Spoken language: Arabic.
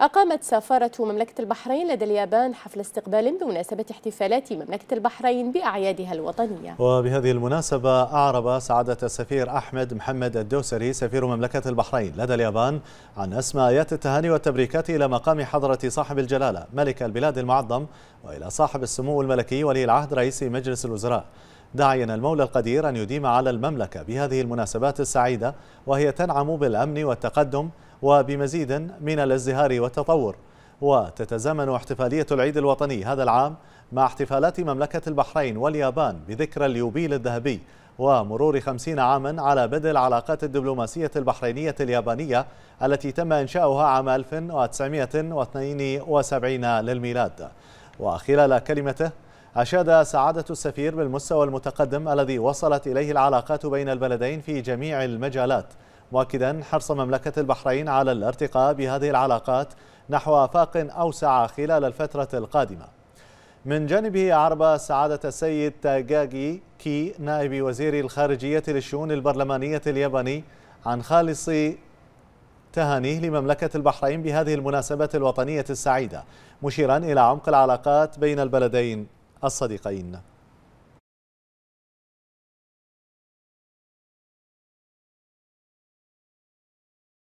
أقامت سفارة مملكة البحرين لدى اليابان حفل استقبال بمناسبة احتفالات مملكة البحرين بأعيادها الوطنية وبهذه المناسبة أعرب سعادة السفير أحمد محمد الدوسري سفير مملكة البحرين لدى اليابان عن أسماء آيات التهاني والتبريكات إلى مقام حضرة صاحب الجلالة ملك البلاد المعظم وإلى صاحب السمو الملكي ولي العهد رئيس مجلس الوزراء داعيا المولى القدير أن يديم على المملكة بهذه المناسبات السعيدة وهي تنعم بالأمن والتقدم وبمزيد من الازدهار والتطور وتتزامن احتفالية العيد الوطني هذا العام مع احتفالات مملكة البحرين واليابان بذكرى اليوبيل الذهبي ومرور خمسين عاما على بدء العلاقات الدبلوماسية البحرينية اليابانية التي تم إنشاؤها عام 1972 للميلاد وخلال كلمته أشاد سعادة السفير بالمستوى المتقدم الذي وصلت إليه العلاقات بين البلدين في جميع المجالات مؤكدا حرص مملكة البحرين على الارتقاء بهذه العلاقات نحو آفاق أوسع خلال الفترة القادمة من جانبه أعرب سعادة السيد تاجاجي كي نائب وزير الخارجية للشؤون البرلمانية الياباني عن خالص تهانيه لمملكة البحرين بهذه المناسبة الوطنية السعيدة مشيرا إلى عمق العلاقات بين البلدين الصديقين